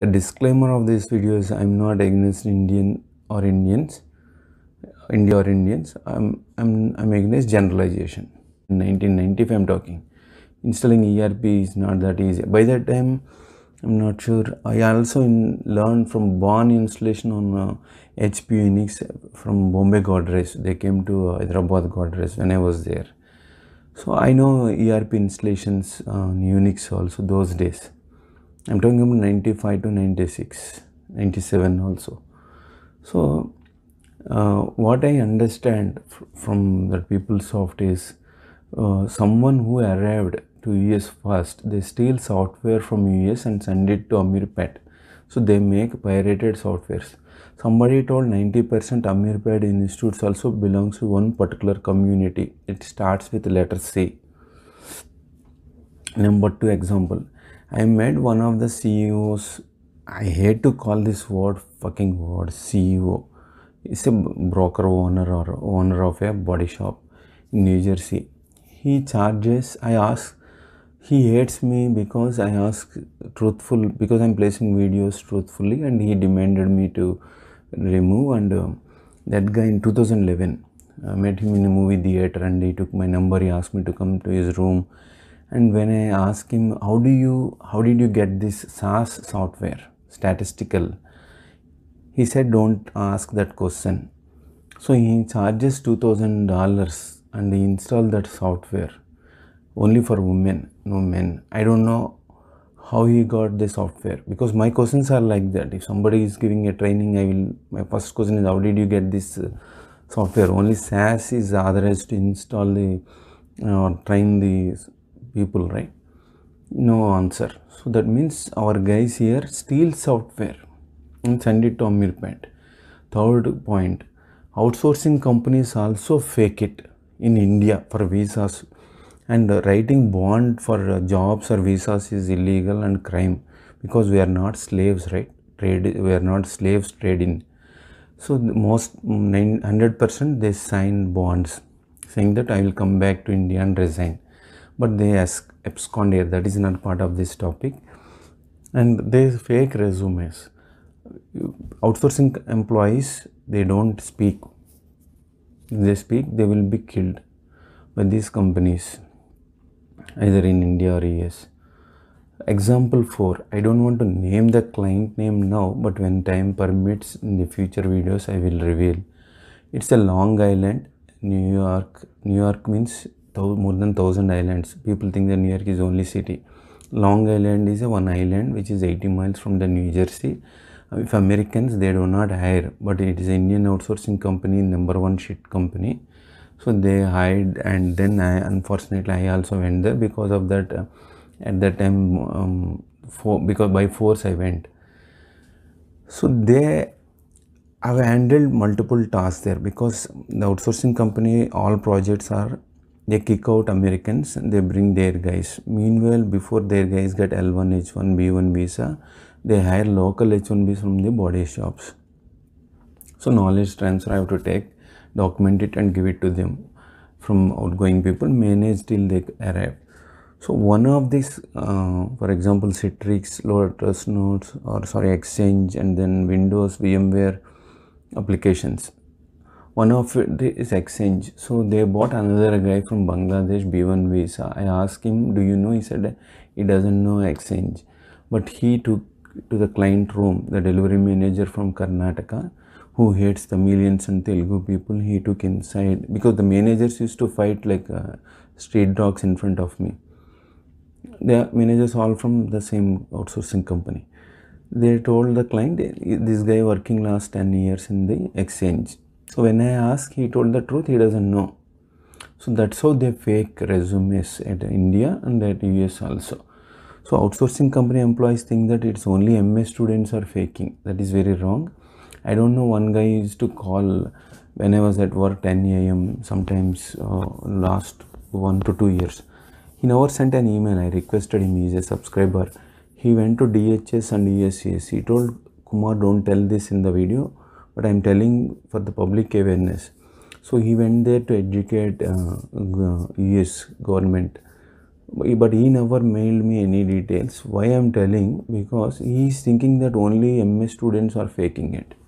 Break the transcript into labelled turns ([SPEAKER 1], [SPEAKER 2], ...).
[SPEAKER 1] the disclaimer of this video is i'm not against indian or indians india or indians i'm i'm i'm against generalization in 1995 i'm talking installing erp is not that easy by that time i'm not sure i also in, learned from born installation on uh, hp unix from bombay godrej they came to uh, hyderabad godrej when i was there so i know erp installations on unix also those days I'm talking about 95 to 96, 97 also. So, uh, what I understand from the PeopleSoft is uh, someone who arrived to US first, they steal software from US and send it to Amirpet. So they make pirated softwares. Somebody told 90% Amirpet institutes also belongs to one particular community. It starts with letter C. Number two example. I met one of the CEOs. I hate to call this word fucking word CEO. It's a broker owner or owner of a body shop in New Jersey. He charges. I ask. He hates me because I ask truthful because I'm placing videos truthfully, and he demanded me to remove. And uh, that guy in 2011, I met him in a movie theater, and he took my number. He asked me to come to his room and when I ask him how do you how did you get this SAS software statistical he said don't ask that question so he charges $2000 and he install that software only for women no men I don't know how he got the software because my questions are like that if somebody is giving a training I will my first question is how did you get this uh, software only SAS is authorized to install the uh, or train the people, right? No answer. So that means our guys here steal software and send it to Amirpet. Third point, outsourcing companies also fake it in India for visas and writing bond for uh, jobs or visas is illegal and crime because we are not slaves, right? Trade, we are not slaves trading. So most 100% they sign bonds saying that I will come back to India and resign but they abscond here that is not part of this topic and they fake resumes outsourcing employees they don't speak if they speak they will be killed by these companies either in india or us example 4 i don't want to name the client name now but when time permits in the future videos i will reveal it's a long island new york new york means more than 1000 islands. People think that New York is only city. Long Island is a one island which is 80 miles from the New Jersey. Uh, if Americans, they do not hire, but it is Indian outsourcing company, number one shit company. So they hired and then I, unfortunately, I also went there because of that. Uh, at that time, um, for, because by force I went.
[SPEAKER 2] So they
[SPEAKER 1] have handled multiple tasks there because the outsourcing company, all projects are they kick out Americans, they bring their guys. Meanwhile, before their guys get L1, H1, B1 visa, they hire local h one b from the body shops. So knowledge transfer I have to take, document it and give it to them from outgoing people, manage till they arrive. So one of these, uh, for example, Citrix, Lotus Notes, or sorry, Exchange, and then Windows, VMware applications one of it is exchange so they bought another guy from bangladesh b1 visa i asked him do you know he said he doesn't know exchange but he took to the client room the delivery manager from karnataka who hates Tamilians and Telugu people he took inside because the managers used to fight like uh, street dogs in front of me. The managers all from the same outsourcing company. They told the client this guy working last 10 years in the exchange. So when I asked, he told the truth, he doesn't know. So that's how they fake resumes at India and at US also. So outsourcing company employees think that it's only MA students are faking. That is very wrong. I don't know. One guy used to call when I was at work 10 a.m. Sometimes uh, last one to two years. He never sent an email. I requested him. He's a subscriber. He went to DHS and ESCS. He told Kumar, don't tell this in the video but i'm telling for the public awareness so he went there to educate uh, us government but he never mailed me any details why i'm telling because he is thinking that only ms students are faking it